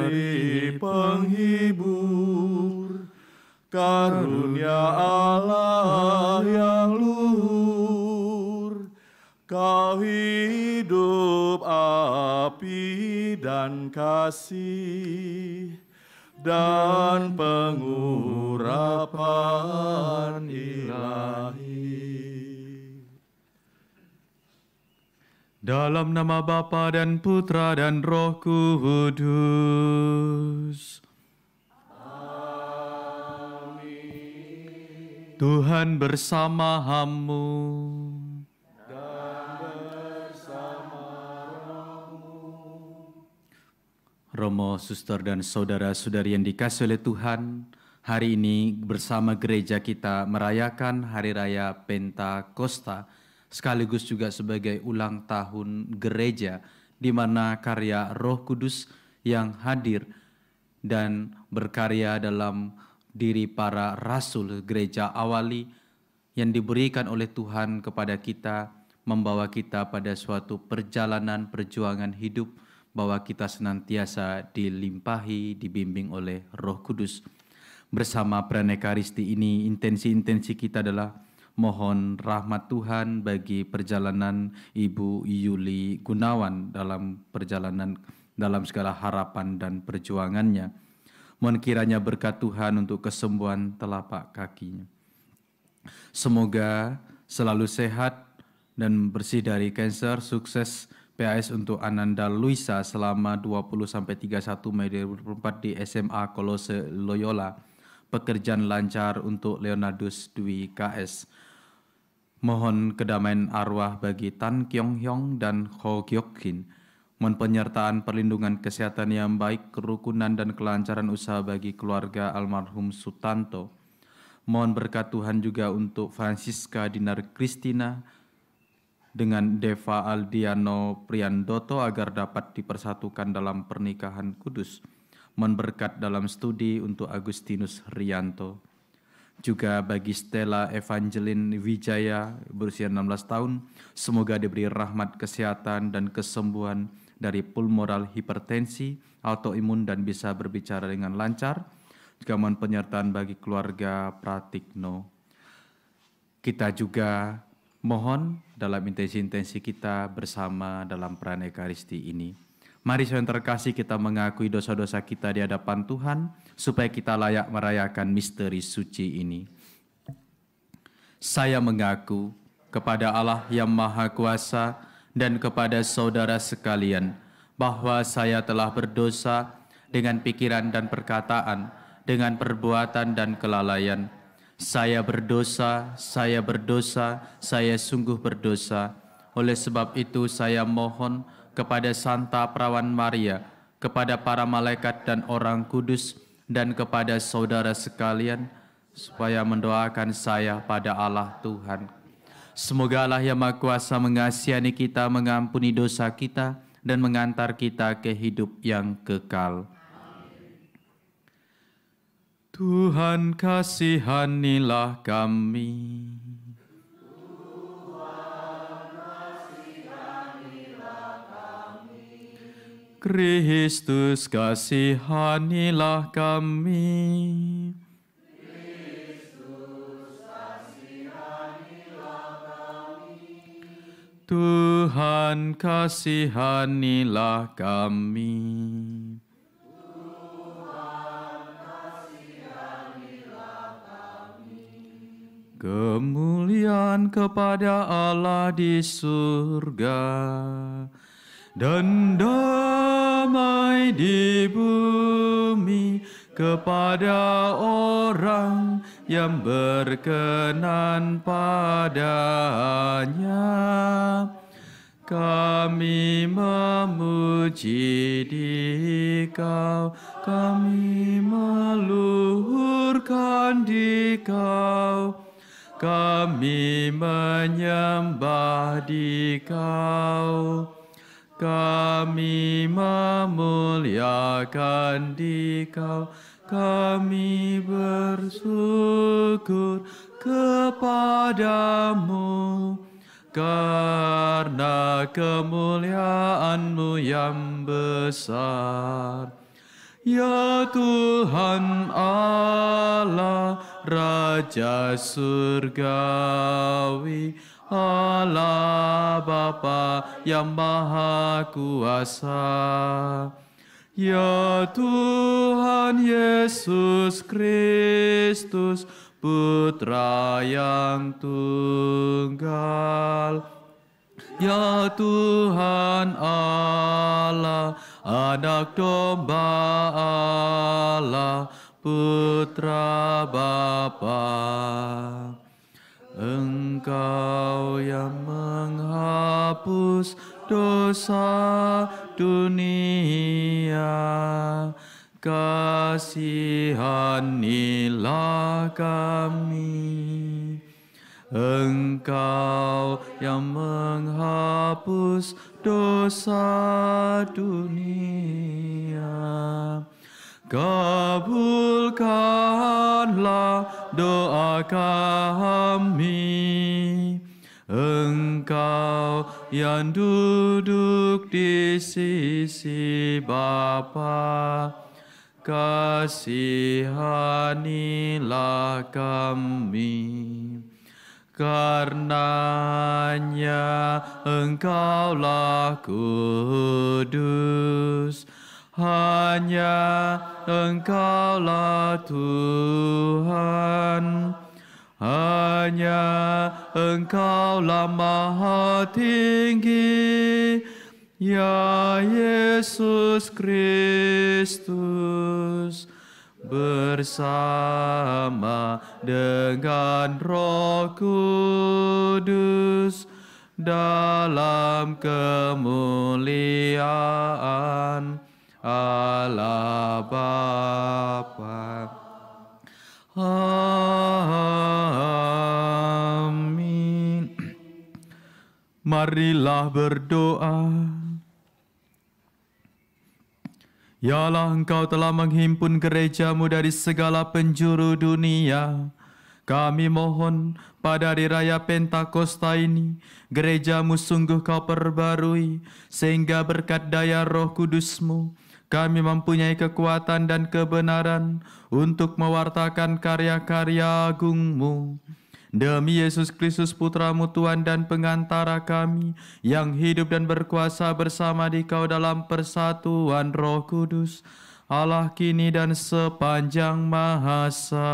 Dari penghibur Karunia Allah yang luhur Kau hidup api dan kasih Dan pengurapan ilahi Dalam nama Bapa dan Putra dan Roh Kudus. Amin. Tuhan bersama hamu. Dan bersama rohmu. Romo, suster dan saudara-saudari yang dikasih oleh Tuhan, hari ini bersama gereja kita merayakan Hari Raya Pentakosta sekaligus juga sebagai ulang tahun gereja di mana karya Roh Kudus yang hadir dan berkarya dalam diri para rasul gereja awali yang diberikan oleh Tuhan kepada kita membawa kita pada suatu perjalanan perjuangan hidup bahwa kita senantiasa dilimpahi dibimbing oleh Roh Kudus bersama pranekaristi ini intensi-intensi kita adalah Mohon rahmat Tuhan bagi perjalanan Ibu Yuli Gunawan dalam perjalanan dalam segala harapan dan perjuangannya. Mohon kiranya berkat Tuhan untuk kesembuhan telapak kakinya. Semoga selalu sehat dan bersih dari kanker, sukses PAS untuk Ananda Luisa selama 20 sampai 31 Mei 2024 di SMA Kolose Loyola pekerjaan lancar untuk Leonardus Dwi KS. Mohon kedamaian arwah bagi Tan Kyong Hyong dan Ho Kyok Hin. Mohon penyertaan perlindungan kesehatan yang baik, kerukunan dan kelancaran usaha bagi keluarga almarhum Sutanto. Mohon berkat Tuhan juga untuk Francisca Dinar Kristina dengan Deva Aldiano Priandoto agar dapat dipersatukan dalam pernikahan kudus berkat dalam studi untuk Agustinus Rianto. Juga bagi Stella Evangeline Wijaya berusia 16 tahun, semoga diberi rahmat kesehatan dan kesembuhan dari pulmoral hipertensi, autoimun dan bisa berbicara dengan lancar. Juga mohon penyertaan bagi keluarga Pratikno. Kita juga mohon dalam intensi-intensi kita bersama dalam peran Ekaristi ini Mari saudara terkasih kita mengakui dosa-dosa kita di hadapan Tuhan supaya kita layak merayakan misteri suci ini. Saya mengaku kepada Allah yang Maha Kuasa dan kepada saudara sekalian bahwa saya telah berdosa dengan pikiran dan perkataan, dengan perbuatan dan kelalaian. Saya berdosa, saya berdosa, saya sungguh berdosa. Oleh sebab itu saya mohon kepada Santa Perawan Maria, kepada para malaikat dan orang kudus, dan kepada saudara sekalian, supaya mendoakan saya pada Allah Tuhan. Semoga Allah yang Maha Kuasa mengasihani kita, mengampuni dosa kita, dan mengantar kita ke hidup yang kekal. Tuhan kasihanilah kami. Kristus kasihanilah kami. Tuhan kasihanilah kami. Tuhan kasihanilah kami. Kemuliaan kepada Allah di surga dan damai di bumi kepada orang yang berkenan padanya. Kami memuji Dikau, kami meluhurkan Dikau, kami menyembah Dikau kami memuliakan di kau, kami bersyukur kepadamu karena kemuliaanmu yang besar. Ya Tuhan Allah, Raja Surgawi, Allah Bapa yang Maha Kuasa. Ya Tuhan Yesus Kristus, Putra yang tunggal. Ya Tuhan Allah, Anak domba Allah, Putra Bapa. Engkau yang menghapus dosa dunia, kasihanilah kami. Engkau yang menghapus dosa dunia, Kabulkanlah doa kami. Engkau yang duduk di sisi Bapa, kasihanilah kami. Karenanya engkaulah kudus, hanya Engkaulah Tuhan. Hanya Engkaulah Maha Tinggi, Ya Yesus Kristus, bersama dengan Roh Kudus dalam kemuliaan Allah Bapa. Amin. Marilah berdoa. Ya Allah engkau telah menghimpun gerejamu dari segala penjuru dunia. Kami mohon pada hari raya Pentakosta ini, gerejamu sungguh kau perbarui, sehingga berkat daya roh kudusmu, kami mempunyai kekuatan dan kebenaran untuk mewartakan karya-karya agungmu. Demi Yesus Kristus Putramu Tuhan dan pengantara kami yang hidup dan berkuasa bersama di kau dalam persatuan roh kudus, Allah kini dan sepanjang masa.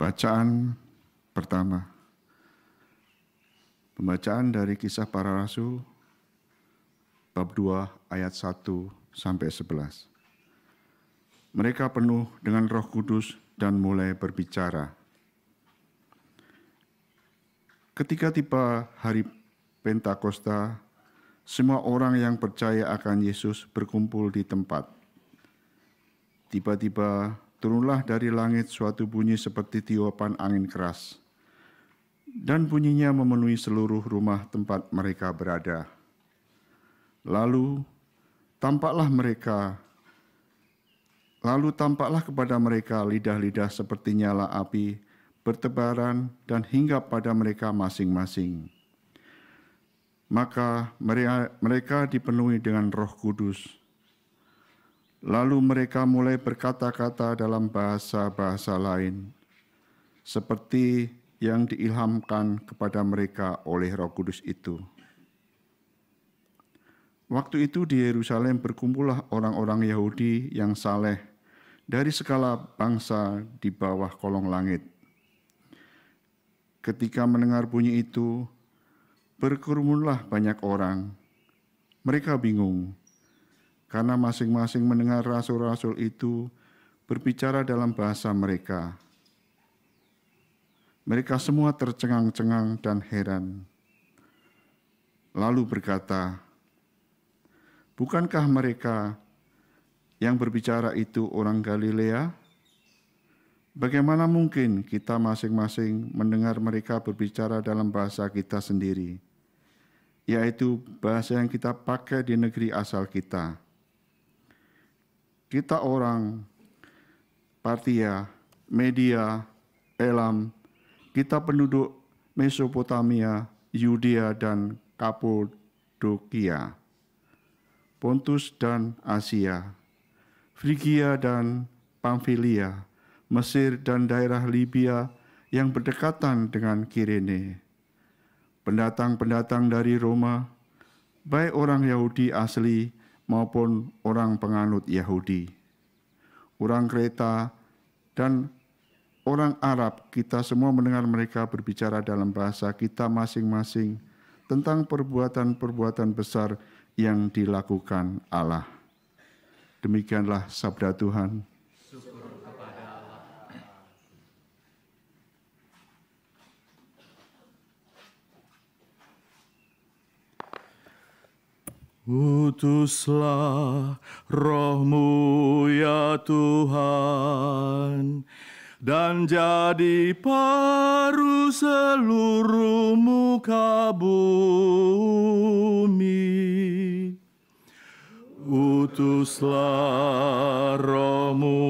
Bacaan pertama. Pembacaan dari kisah para rasul bab 2 ayat 1 sampai 11. Mereka penuh dengan Roh Kudus dan mulai berbicara. Ketika tiba hari Pentakosta, semua orang yang percaya akan Yesus berkumpul di tempat. Tiba-tiba turunlah dari langit suatu bunyi seperti tiupan angin keras, dan bunyinya memenuhi seluruh rumah tempat mereka berada. Lalu tampaklah mereka, lalu tampaklah kepada mereka lidah-lidah seperti nyala api, bertebaran dan hingga pada mereka masing-masing. Maka mereka dipenuhi dengan roh kudus, Lalu mereka mulai berkata-kata dalam bahasa-bahasa lain, seperti yang diilhamkan kepada mereka oleh Roh Kudus itu. Waktu itu di Yerusalem berkumpullah orang-orang Yahudi yang saleh dari segala bangsa di bawah kolong langit. Ketika mendengar bunyi itu, berkerumunlah banyak orang. Mereka bingung karena masing-masing mendengar rasul-rasul itu berbicara dalam bahasa mereka. Mereka semua tercengang-cengang dan heran. Lalu berkata, "Bukankah mereka yang berbicara itu orang Galilea? Bagaimana mungkin kita masing-masing mendengar mereka berbicara dalam bahasa kita sendiri, yaitu bahasa yang kita pakai di negeri asal kita?" kita orang Partia, Media, Elam, kita penduduk Mesopotamia, Yudea dan Kapadokia, Pontus dan Asia, Frigia dan Pamfilia, Mesir dan daerah Libya yang berdekatan dengan Kirene. Pendatang-pendatang dari Roma, baik orang Yahudi asli maupun orang penganut Yahudi. Orang kereta dan orang Arab, kita semua mendengar mereka berbicara dalam bahasa kita masing-masing tentang perbuatan-perbuatan besar yang dilakukan Allah. Demikianlah sabda Tuhan. Utuslah rohmu ya Tuhan, dan jadi paru seluruh muka bumi. Utuslah rohmu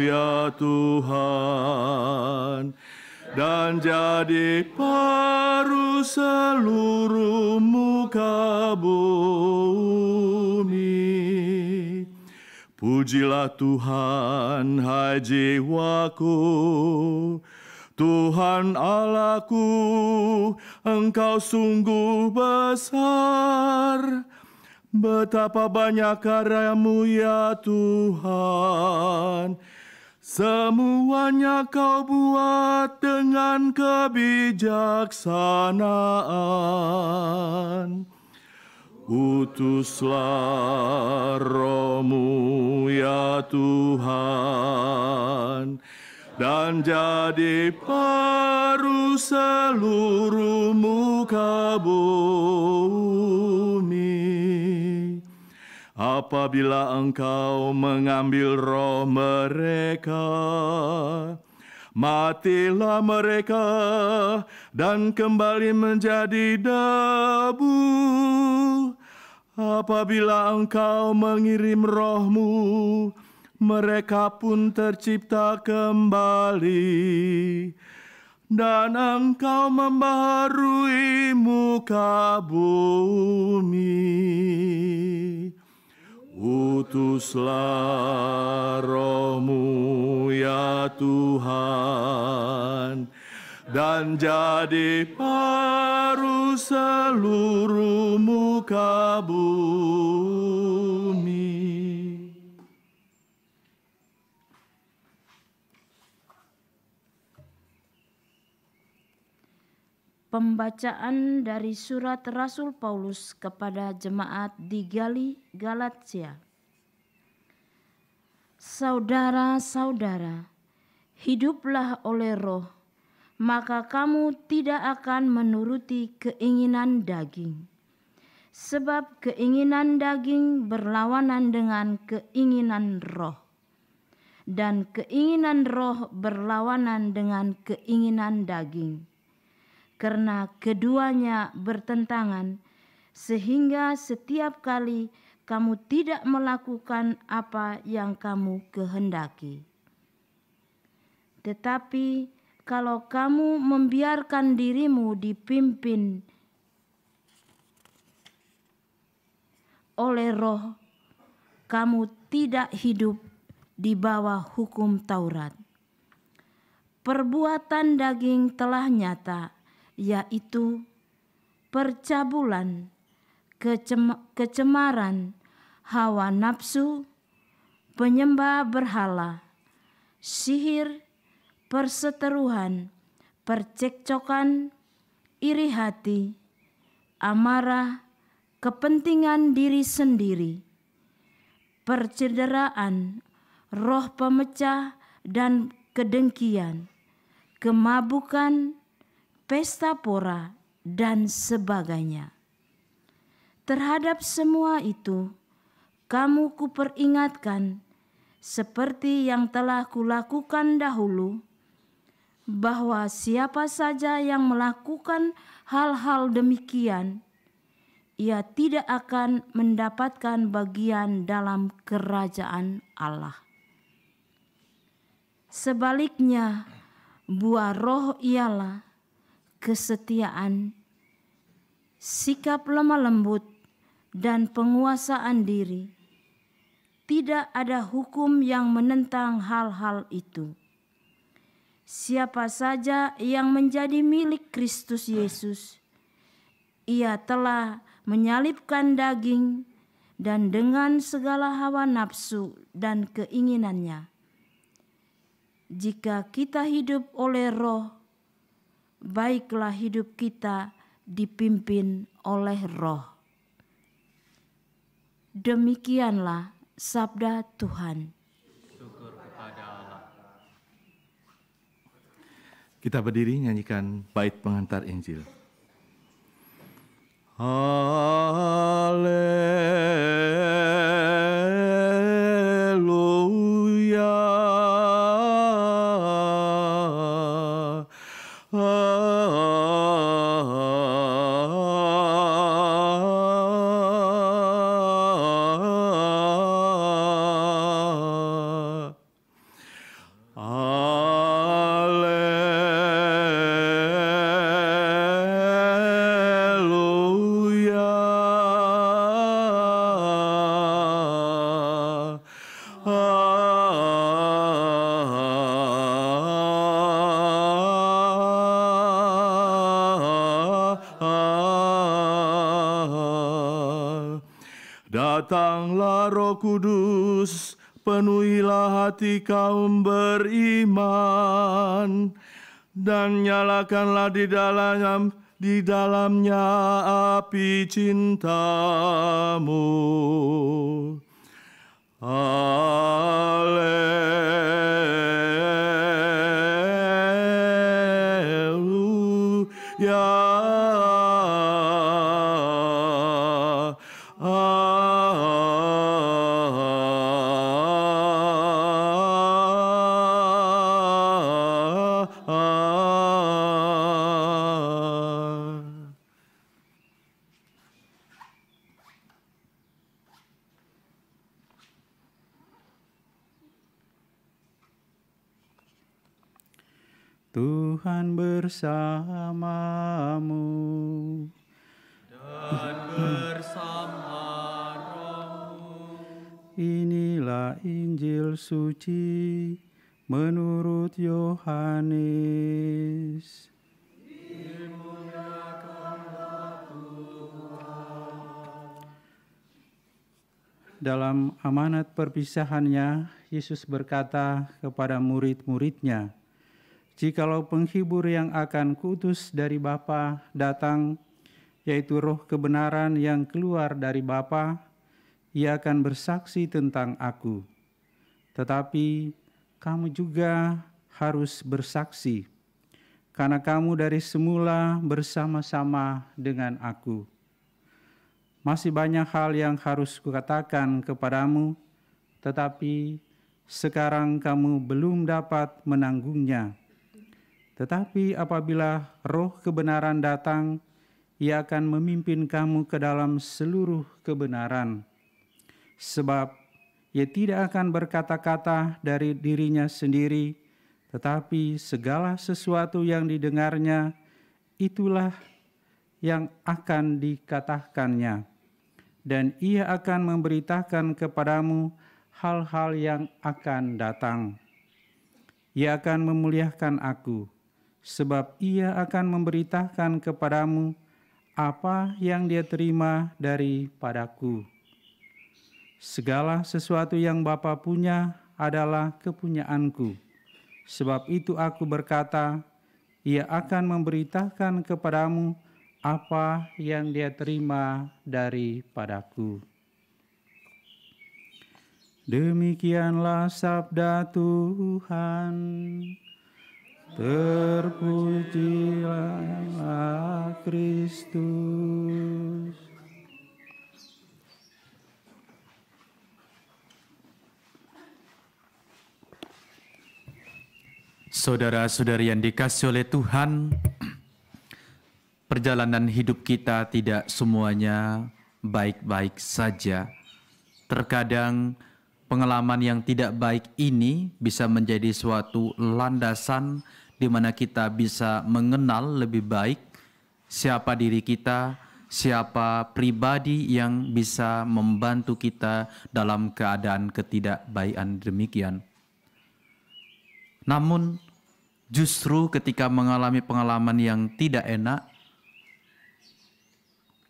ya Tuhan, dan jadi paru seluruh Pujilah Tuhan, hai jiwaku, Tuhan Allahku, Engkau sungguh besar. Betapa banyak karyamu ya Tuhan. Semuanya kau buat dengan kebijaksanaan. Utuslah Romu ya Tuhan, dan jadi paru seluruh muka bumi. Apabila engkau mengambil roh mereka, matilah mereka dan kembali menjadi debu. Apabila engkau mengirim rohmu, mereka pun tercipta kembali. Dan engkau membaharui muka bumi. Utuslah rohmu ya Tuhan dan jadi baru seluruh muka bumi. Pembacaan dari surat Rasul Paulus kepada jemaat di Gali, Galatia. Saudara-saudara, hiduplah oleh roh maka kamu tidak akan menuruti keinginan daging. Sebab keinginan daging berlawanan dengan keinginan roh, dan keinginan roh berlawanan dengan keinginan daging, karena keduanya bertentangan, sehingga setiap kali kamu tidak melakukan apa yang kamu kehendaki. Tetapi kalau kamu membiarkan dirimu dipimpin oleh roh, kamu tidak hidup di bawah hukum Taurat. Perbuatan daging telah nyata, yaitu percabulan, kecemaran, hawa nafsu, penyembah berhala, sihir, perseteruhan, percekcokan, iri hati, amarah, kepentingan diri sendiri, percederaan, roh pemecah dan kedengkian, kemabukan, pesta pora, dan sebagainya. Terhadap semua itu, kamu kuperingatkan seperti yang telah kulakukan dahulu, bahwa siapa saja yang melakukan hal-hal demikian, ia tidak akan mendapatkan bagian dalam kerajaan Allah. Sebaliknya, buah roh ialah kesetiaan, sikap lemah lembut, dan penguasaan diri. Tidak ada hukum yang menentang hal-hal itu siapa saja yang menjadi milik Kristus Yesus. Ia telah menyalipkan daging dan dengan segala hawa nafsu dan keinginannya. Jika kita hidup oleh roh, baiklah hidup kita dipimpin oleh roh. Demikianlah sabda Tuhan. Kita berdiri nyanyikan bait pengantar Injil. Haleluya. Ya Tuhan bersama suci menurut Yohanes. Dalam amanat perpisahannya, Yesus berkata kepada murid-muridnya, Jikalau penghibur yang akan kutus dari Bapa datang, yaitu roh kebenaran yang keluar dari Bapa, ia akan bersaksi tentang aku.' tetapi kamu juga harus bersaksi, karena kamu dari semula bersama-sama dengan aku. Masih banyak hal yang harus kukatakan kepadamu, tetapi sekarang kamu belum dapat menanggungnya. Tetapi apabila roh kebenaran datang, ia akan memimpin kamu ke dalam seluruh kebenaran. Sebab ia tidak akan berkata-kata dari dirinya sendiri, tetapi segala sesuatu yang didengarnya itulah yang akan dikatakannya, dan ia akan memberitakan kepadamu hal-hal yang akan datang. Ia akan memuliakan Aku, sebab ia akan memberitakan kepadamu apa yang dia terima daripadaku. Segala sesuatu yang Bapa punya adalah kepunyaanku. Sebab itu aku berkata, ia akan memberitakan kepadamu apa yang dia terima daripadaku. Demikianlah sabda Tuhan. Terpujilah Kristus. Saudara-saudari yang dikasih oleh Tuhan, perjalanan hidup kita tidak semuanya baik-baik saja. Terkadang pengalaman yang tidak baik ini bisa menjadi suatu landasan di mana kita bisa mengenal lebih baik siapa diri kita, siapa pribadi yang bisa membantu kita dalam keadaan ketidakbaikan demikian. Namun justru ketika mengalami pengalaman yang tidak enak,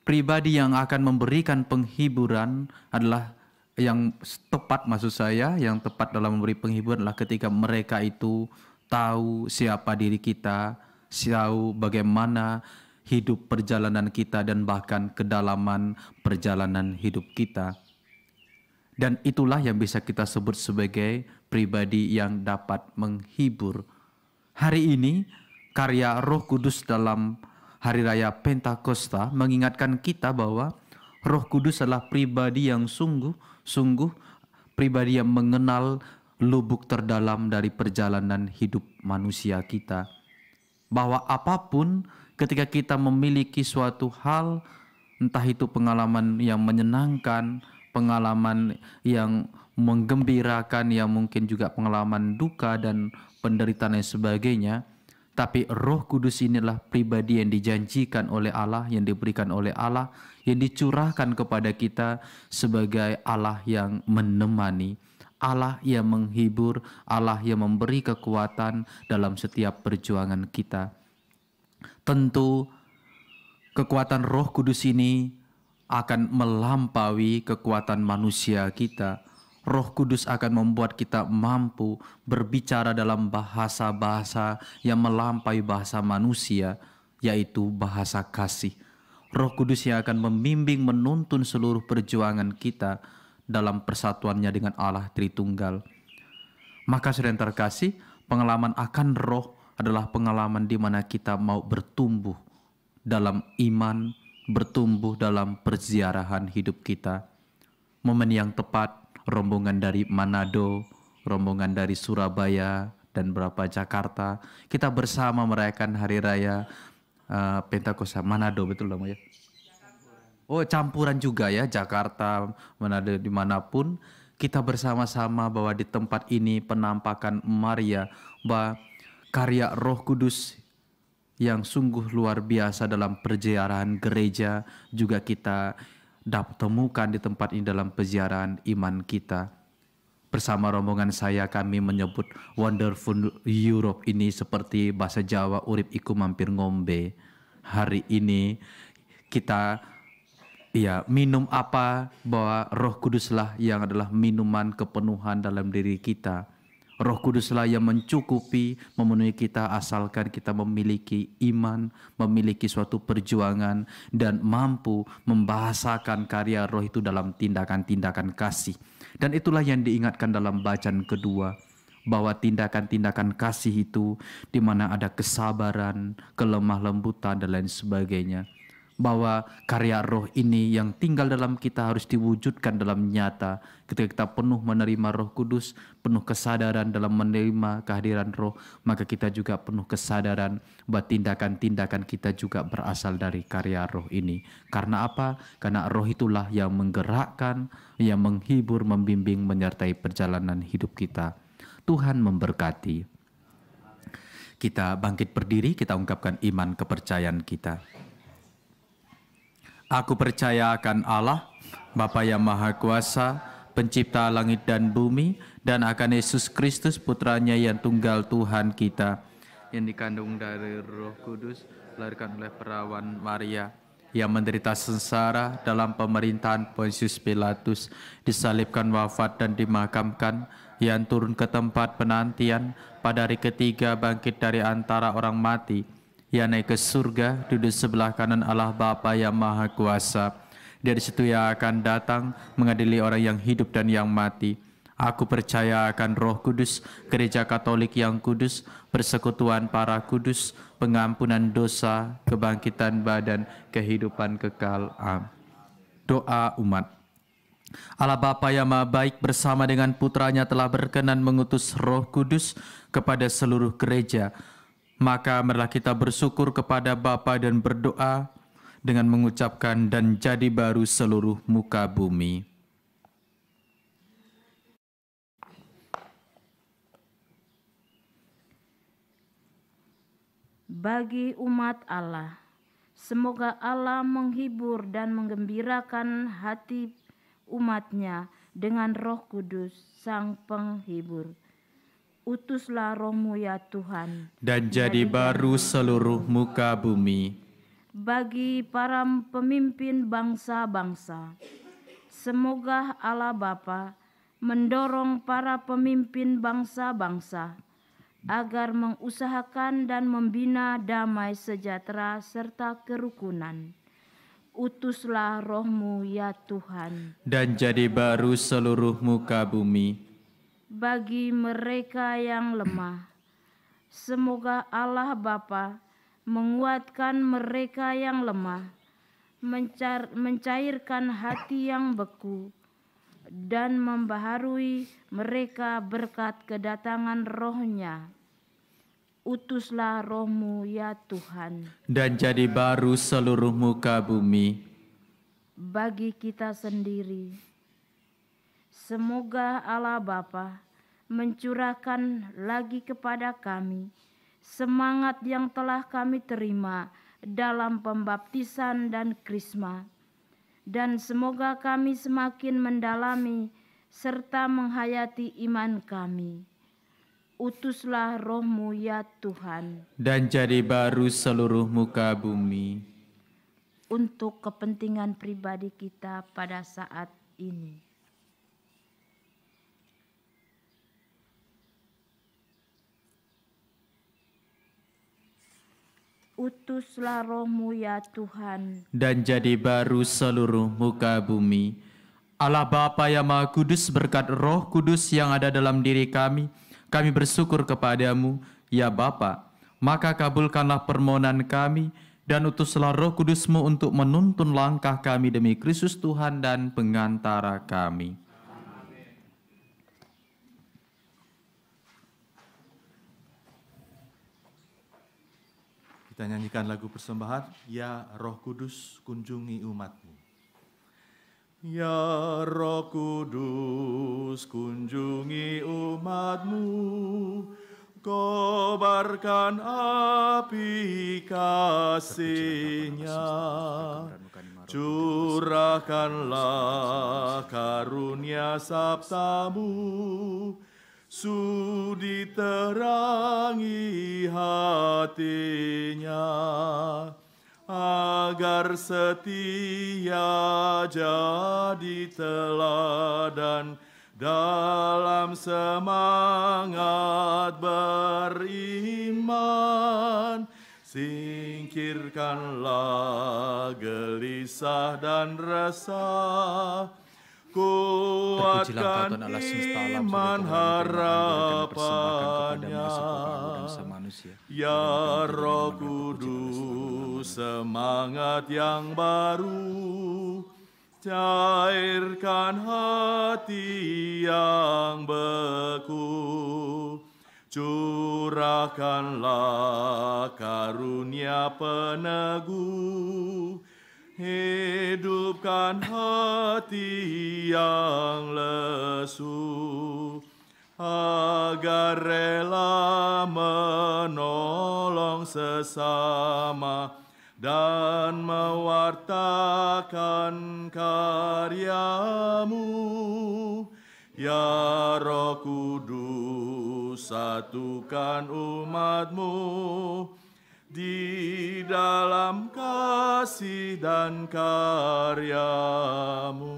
pribadi yang akan memberikan penghiburan adalah yang tepat maksud saya, yang tepat dalam memberi penghiburan adalah ketika mereka itu tahu siapa diri kita, tahu bagaimana hidup perjalanan kita dan bahkan kedalaman perjalanan hidup kita. Dan itulah yang bisa kita sebut sebagai pribadi yang dapat menghibur Hari ini, karya Roh Kudus dalam Hari Raya Pentakosta mengingatkan kita bahwa Roh Kudus adalah pribadi yang sungguh-sungguh pribadi yang mengenal lubuk terdalam dari perjalanan hidup manusia kita. Bahwa apapun ketika kita memiliki suatu hal, entah itu pengalaman yang menyenangkan, pengalaman yang menggembirakan, yang mungkin juga pengalaman duka dan penderitaan dan sebagainya, tapi Roh Kudus inilah pribadi yang dijanjikan oleh Allah, yang diberikan oleh Allah, yang dicurahkan kepada kita sebagai Allah yang menemani, Allah yang menghibur, Allah yang memberi kekuatan dalam setiap perjuangan kita. Tentu kekuatan Roh Kudus ini akan melampaui kekuatan manusia kita Roh Kudus akan membuat kita mampu berbicara dalam bahasa-bahasa yang melampaui bahasa manusia, yaitu bahasa kasih. Roh Kudus yang akan membimbing menuntun seluruh perjuangan kita dalam persatuannya dengan Allah Tritunggal. Maka sering terkasih, pengalaman akan roh adalah pengalaman di mana kita mau bertumbuh dalam iman, bertumbuh dalam perziarahan hidup kita. Momen yang tepat rombongan dari Manado, rombongan dari Surabaya, dan berapa Jakarta. Kita bersama merayakan Hari Raya uh, Pentakosta Manado, betul namanya? Oh, campuran juga ya, Jakarta, Manado, dimanapun. Kita bersama-sama bahwa di tempat ini penampakan Maria, bahwa karya roh kudus yang sungguh luar biasa dalam perjalanan gereja juga kita dapat temukan di tempat ini dalam peziaran iman kita. Bersama rombongan saya kami menyebut Wonderful Europe ini seperti bahasa Jawa urip iku mampir ngombe. Hari ini kita ya minum apa bahwa Roh Kuduslah yang adalah minuman kepenuhan dalam diri kita Roh Kuduslah yang mencukupi, memenuhi kita asalkan kita memiliki iman, memiliki suatu perjuangan, dan mampu membahasakan karya roh itu dalam tindakan-tindakan kasih. Dan itulah yang diingatkan dalam bacaan kedua, bahwa tindakan-tindakan kasih itu di mana ada kesabaran, kelemah lembutan, dan lain sebagainya bahwa karya roh ini yang tinggal dalam kita harus diwujudkan dalam nyata ketika kita penuh menerima roh kudus penuh kesadaran dalam menerima kehadiran roh maka kita juga penuh kesadaran bahwa tindakan-tindakan kita juga berasal dari karya roh ini karena apa? karena roh itulah yang menggerakkan yang menghibur, membimbing, menyertai perjalanan hidup kita Tuhan memberkati kita bangkit berdiri, kita ungkapkan iman kepercayaan kita. Aku percaya akan Allah, Bapa yang Maha Kuasa, pencipta langit dan bumi, dan akan Yesus Kristus putranya yang tunggal Tuhan kita, yang dikandung dari roh kudus, lahirkan oleh perawan Maria, yang menderita sengsara dalam pemerintahan Pontius Pilatus, disalibkan wafat dan dimakamkan, yang turun ke tempat penantian pada hari ketiga bangkit dari antara orang mati, yang naik ke surga duduk sebelah kanan Allah Bapa yang Maha Kuasa. Dari situ ia akan datang mengadili orang yang hidup dan yang mati. Aku percaya akan Roh Kudus, Gereja Katolik yang kudus, persekutuan para kudus, pengampunan dosa, kebangkitan badan, kehidupan kekal. Amin. Doa umat. Allah Bapa yang Maha Baik bersama dengan Putranya telah berkenan mengutus Roh Kudus kepada seluruh gereja maka marilah kita bersyukur kepada Bapa dan berdoa dengan mengucapkan dan jadi baru seluruh muka bumi. Bagi umat Allah, semoga Allah menghibur dan menggembirakan hati umatnya dengan roh kudus sang penghibur utuslah rohmu ya Tuhan. Dan jadi baru seluruh muka bumi. Bagi para pemimpin bangsa-bangsa, semoga Allah Bapa mendorong para pemimpin bangsa-bangsa agar mengusahakan dan membina damai sejahtera serta kerukunan. Utuslah rohmu ya Tuhan. Dan jadi baru seluruh muka bumi bagi mereka yang lemah. Semoga Allah Bapa menguatkan mereka yang lemah, mencairkan hati yang beku, dan membaharui mereka berkat kedatangan rohnya. Utuslah rohmu ya Tuhan. Dan jadi baru seluruh muka bumi. Bagi kita sendiri. Semoga Allah Bapa mencurahkan lagi kepada kami semangat yang telah kami terima dalam pembaptisan dan krisma. Dan semoga kami semakin mendalami serta menghayati iman kami. Utuslah rohmu ya Tuhan. Dan jadi baru seluruh muka bumi. Untuk kepentingan pribadi kita pada saat ini. Utuslah rohmu ya Tuhan. Dan jadi baru seluruh muka bumi. Allah Bapa yang Maha Kudus berkat roh kudus yang ada dalam diri kami, kami bersyukur kepadamu, ya Bapa. Maka kabulkanlah permohonan kami, dan utuslah roh kudusmu untuk menuntun langkah kami demi Kristus Tuhan dan pengantara kami. Kita nyanyikan lagu persembahan, Ya Roh Kudus kunjungi umatmu. Ya Roh Kudus kunjungi umatmu, kobarkan api kasihnya, curahkanlah karunia sabtamu, sudi terangi hatinya agar setia jadi teladan dalam semangat beriman singkirkanlah gelisah dan resah Terpujilah engkau Tuhan Allah semesta alam seluruh harapannya persembahkan kepadamu dan semanusia. Ya Roh Kudus, ya semangat yang baru, cairkan hati yang beku. Curahkanlah karunia peneguh Hidupkan hati yang lesu, agar rela menolong sesama dan mewartakan karyamu. Ya Roh Kudus, satukan umatmu, di dalam kasih dan karyamu.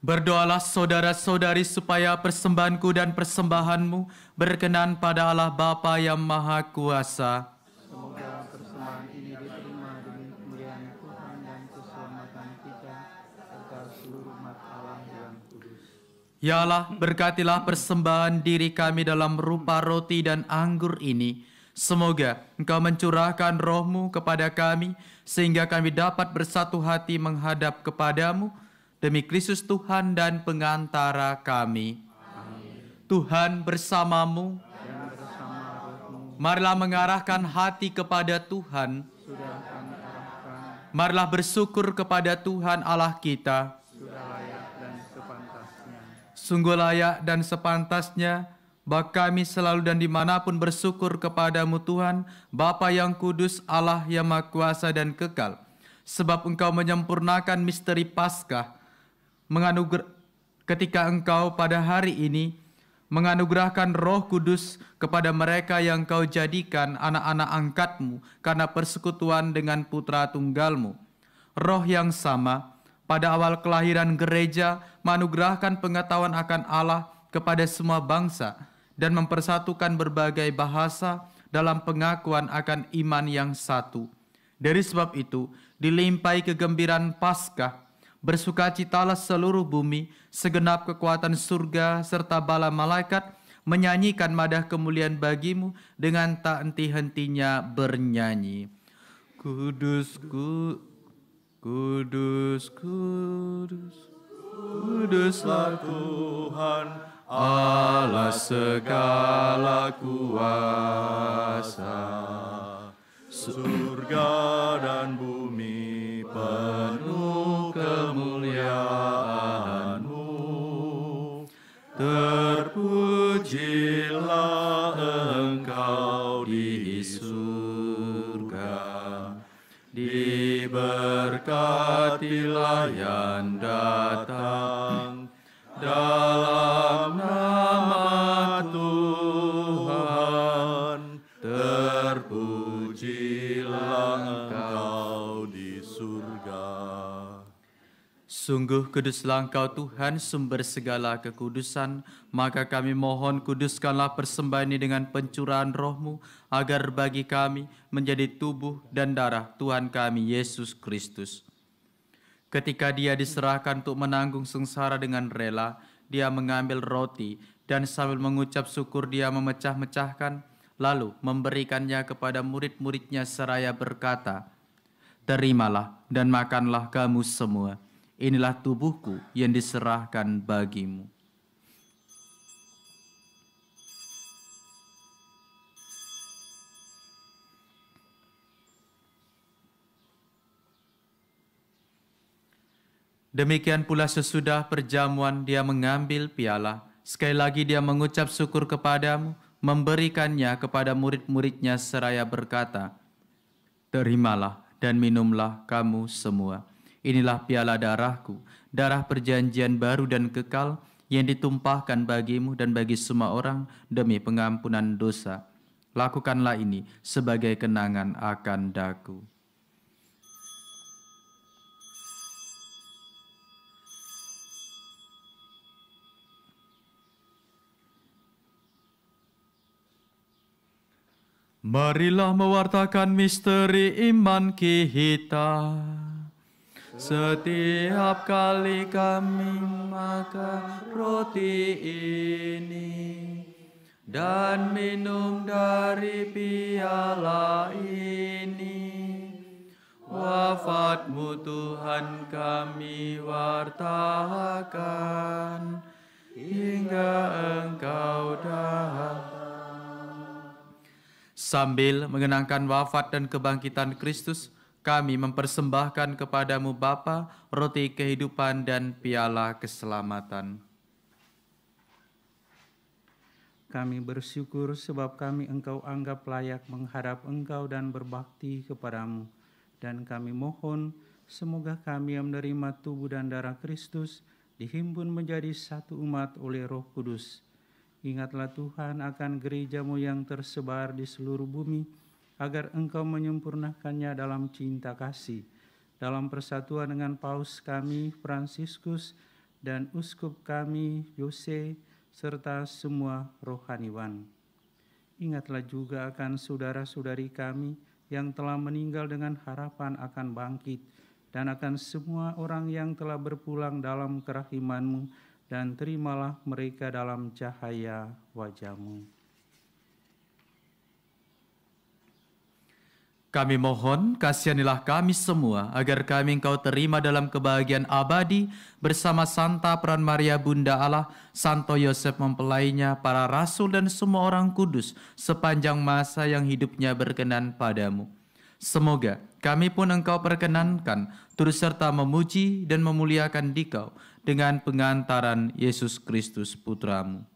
Berdoalah saudara-saudari supaya persembahanku dan persembahanmu berkenan pada Allah Bapa yang Maha Kuasa. Semoga persembahan ini diterima demi kemuliaan Tuhan dan keselamatan kita serta seluruh umat Allah yang kudus. Ya Allah, berkatilah persembahan diri kami dalam rupa roti dan anggur ini Semoga Engkau mencurahkan rohmu kepada kami, sehingga kami dapat bersatu hati menghadap kepadamu, demi Kristus Tuhan dan pengantara kami. Amin. Tuhan bersamamu, marilah mengarahkan hati kepada Tuhan, marilah bersyukur kepada Tuhan Allah kita. Sungguh layak dan sepantasnya Bak kami selalu dan dimanapun bersyukur kepadamu Tuhan, Bapa yang kudus, Allah yang maha kuasa dan kekal. Sebab engkau menyempurnakan misteri Paskah, menganuger ketika engkau pada hari ini menganugerahkan roh kudus kepada mereka yang Engkau jadikan anak-anak angkatmu karena persekutuan dengan putra tunggalmu. Roh yang sama pada awal kelahiran gereja menganugerahkan pengetahuan akan Allah kepada semua bangsa dan mempersatukan berbagai bahasa dalam pengakuan akan iman yang satu. Dari sebab itu, dilimpai kegembiraan Paskah, bersukacitalah seluruh bumi, segenap kekuatan surga serta bala malaikat menyanyikan madah kemuliaan bagimu dengan tak henti-hentinya bernyanyi. Kudus, ku, kudus, kudus, kuduslah Tuhan, Allah segala kuasa, surga dan bumi penuh kemuliaanMu. Terpujilah Engkau di surga, diberkatilah yang datang dalam Sungguh kuduslah engkau Tuhan sumber segala kekudusan, maka kami mohon kuduskanlah persembahan ini dengan pencurahan rohmu, agar bagi kami menjadi tubuh dan darah Tuhan kami, Yesus Kristus. Ketika dia diserahkan untuk menanggung sengsara dengan rela, dia mengambil roti, dan sambil mengucap syukur dia memecah-mecahkan, lalu memberikannya kepada murid-muridnya seraya berkata, Terimalah dan makanlah kamu semua inilah tubuhku yang diserahkan bagimu. Demikian pula sesudah perjamuan dia mengambil piala. Sekali lagi dia mengucap syukur kepadamu, memberikannya kepada murid-muridnya seraya berkata, Terimalah dan minumlah kamu semua Inilah piala darahku, darah perjanjian baru dan kekal yang ditumpahkan bagimu dan bagi semua orang demi pengampunan dosa. Lakukanlah ini sebagai kenangan akan daku. Marilah mewartakan misteri iman kita. Setiap kali kami makan roti ini dan minum dari piala ini, wafatmu Tuhan kami wartakan hingga engkau datang. Sambil mengenangkan wafat dan kebangkitan Kristus, kami mempersembahkan kepadamu Bapa roti kehidupan dan piala keselamatan. Kami bersyukur sebab kami engkau anggap layak mengharap engkau dan berbakti kepadamu. Dan kami mohon semoga kami yang menerima tubuh dan darah Kristus dihimpun menjadi satu umat oleh roh kudus. Ingatlah Tuhan akan gerejamu yang tersebar di seluruh bumi, agar engkau menyempurnakannya dalam cinta kasih, dalam persatuan dengan paus kami, Fransiskus, dan uskup kami, Yose, serta semua rohaniwan. Ingatlah juga akan saudara-saudari kami yang telah meninggal dengan harapan akan bangkit, dan akan semua orang yang telah berpulang dalam kerahimanmu, dan terimalah mereka dalam cahaya wajahmu. Kami mohon, kasihanilah kami semua, agar kami engkau terima dalam kebahagiaan abadi bersama Santa Peran Maria Bunda Allah, Santo Yosef mempelainya, para rasul dan semua orang kudus sepanjang masa yang hidupnya berkenan padamu. Semoga kami pun engkau perkenankan, turut serta memuji dan memuliakan dikau dengan pengantaran Yesus Kristus Putramu.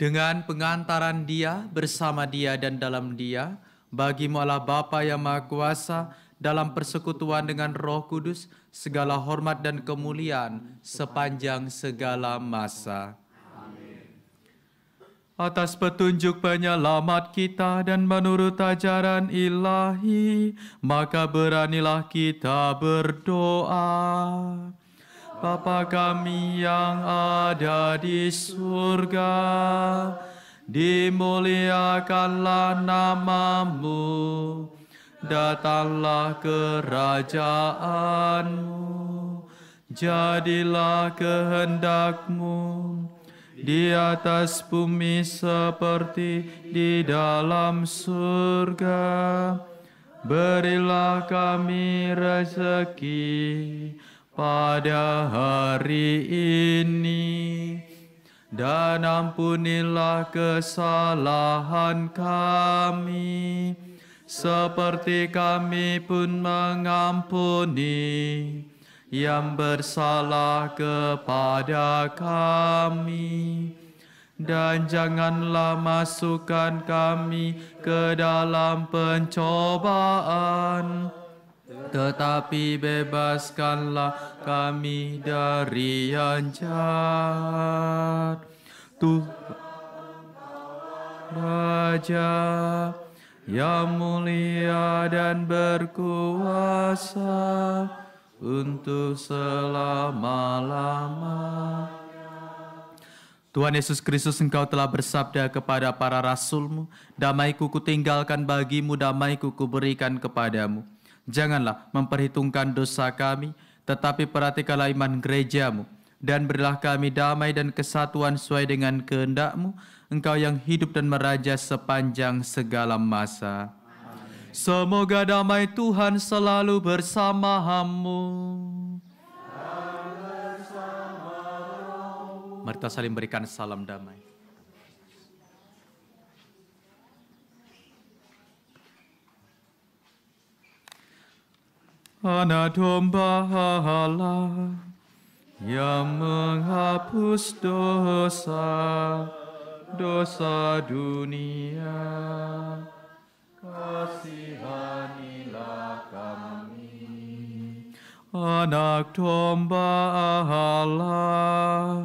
Dengan pengantaran dia, bersama dia dan dalam dia, bagi mualah Bapa yang Maha Kuasa, dalam persekutuan dengan Roh Kudus, segala hormat dan kemuliaan sepanjang segala masa. Atas petunjuk penyelamat kita dan menurut ajaran ilahi, maka beranilah kita berdoa. Bapa kami yang ada di surga, dimuliakanlah namamu, datanglah kerajaanmu, jadilah kehendakmu, di atas bumi seperti di dalam surga. Berilah kami rezeki pada hari ini dan ampunilah kesalahan kami seperti kami pun mengampuni yang bersalah kepada kami dan janganlah masukkan kami ke dalam pencobaan tetapi bebaskanlah kami dari yang jahat. Tuhan Raja yang mulia dan berkuasa untuk selama-lamanya. Tuhan Yesus Kristus engkau telah bersabda kepada para rasulmu, damaiku kutinggalkan bagimu, damaiku kuberikan kepadamu. Janganlah memperhitungkan dosa kami, tetapi perhatikanlah iman gerejamu, dan berilah kami damai dan kesatuan sesuai dengan kehendakmu, Engkau yang hidup dan meraja sepanjang segala masa. Semoga damai Tuhan selalu Bersama Mari kita saling berikan salam damai. anak domba Allah yang menghapus dosa dosa dunia kasihanilah kami anak domba Allah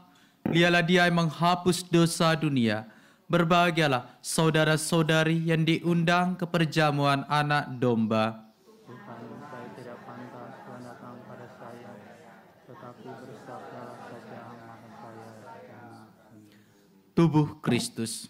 Dialah dia yang menghapus dosa dunia. Berbahagialah saudara-saudari yang diundang ke perjamuan anak domba. Bukan saya tidak pantas datang pada saya, tetapi bersabda saja saya. Tubuh Kristus.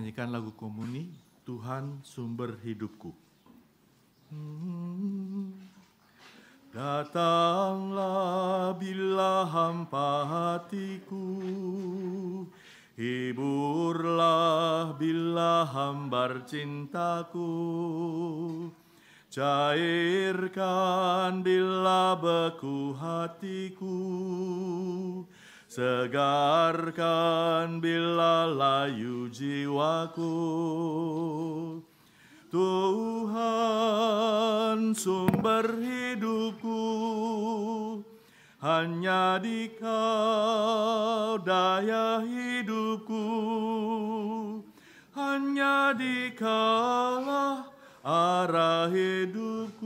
Nyanyikan lagu komuni Tuhan sumber hidupku. Hmm. Datanglah bila hampa hatiku, hiburlah bila hambar cintaku. Cairkan bila beku hatiku, Segarkan bila layu jiwaku Tuhan sumber hidupku Hanya di kau daya hidupku Hanya di kaulah arah hidupku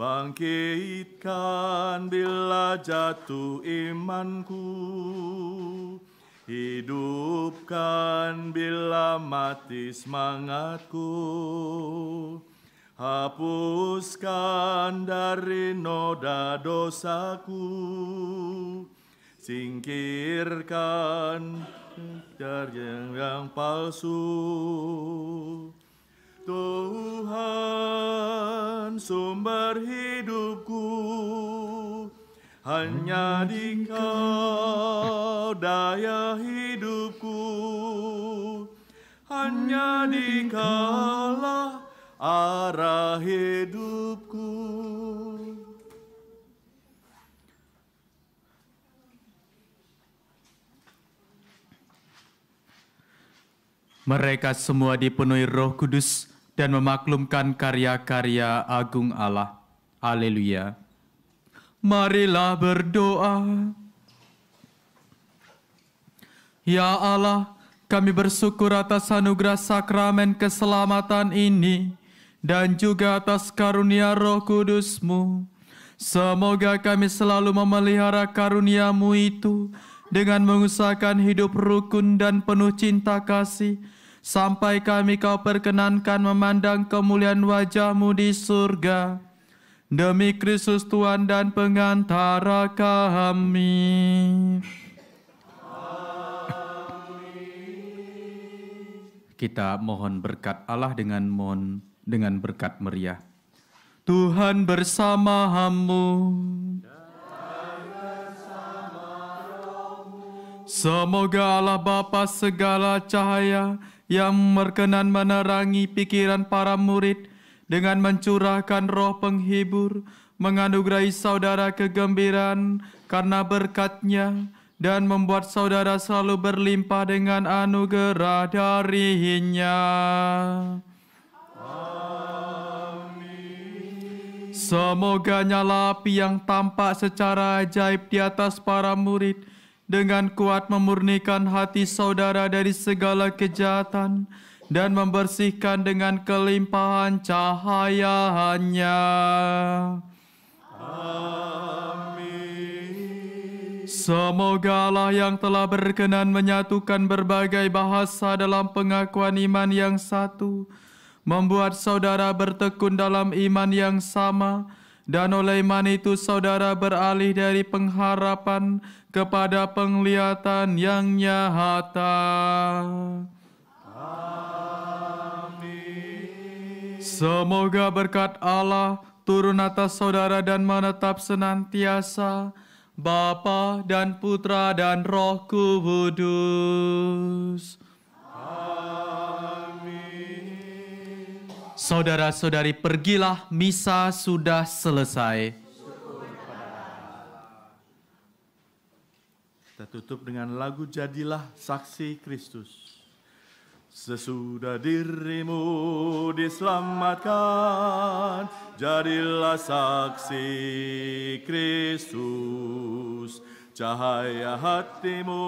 Bangkitkan bila jatuh imanku, hidupkan bila mati semangatku. Hapuskan dari noda dosaku, singkirkan dari yang, yang palsu. Tuhan sumber hidupku hanya di kau daya hidupku hanya di kaulah arah hidupku Mereka semua dipenuhi roh kudus dan memaklumkan karya-karya agung Allah. Haleluya. Marilah berdoa. Ya Allah, kami bersyukur atas anugerah sakramen keselamatan ini dan juga atas karunia roh kudusmu. Semoga kami selalu memelihara karuniamu itu dengan mengusahakan hidup rukun dan penuh cinta kasih, sampai kami kau perkenankan memandang kemuliaan wajahmu di surga. Demi Kristus Tuhan dan pengantara kami. Kita mohon berkat Allah dengan mohon dengan berkat meriah. Tuhan bersama hamu. Semoga Allah Bapa segala cahaya yang berkenan menerangi pikiran para murid dengan mencurahkan roh penghibur, menganugerai saudara kegembiraan karena berkatnya, dan membuat saudara selalu berlimpah dengan anugerah darinya. Semoga nyala api yang tampak secara ajaib di atas para murid dengan kuat memurnikan hati saudara dari segala kejahatan dan membersihkan dengan kelimpahan cahayanya. Amin. Semoga Allah yang telah berkenan menyatukan berbagai bahasa dalam pengakuan iman yang satu, membuat saudara bertekun dalam iman yang sama, dan oleh iman itu saudara beralih dari pengharapan kepada penglihatan yang nyata. Amin. Semoga berkat Allah turun atas saudara dan menetap senantiasa Bapa dan Putra dan Roh Kudus. Amin. Saudara-saudari pergilah, misa sudah selesai. Kita tutup dengan lagu Jadilah Saksi Kristus. Sesudah dirimu diselamatkan, jadilah saksi Kristus. Cahaya hatimu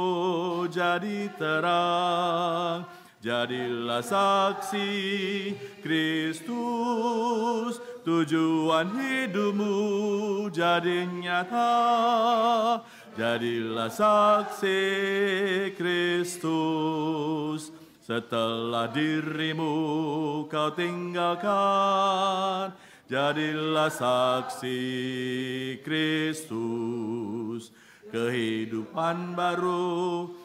jadi terang, Jadilah saksi Kristus, tujuan hidupmu jadi nyata. Jadilah saksi Kristus, setelah dirimu kau tinggalkan. Jadilah saksi Kristus, kehidupan baru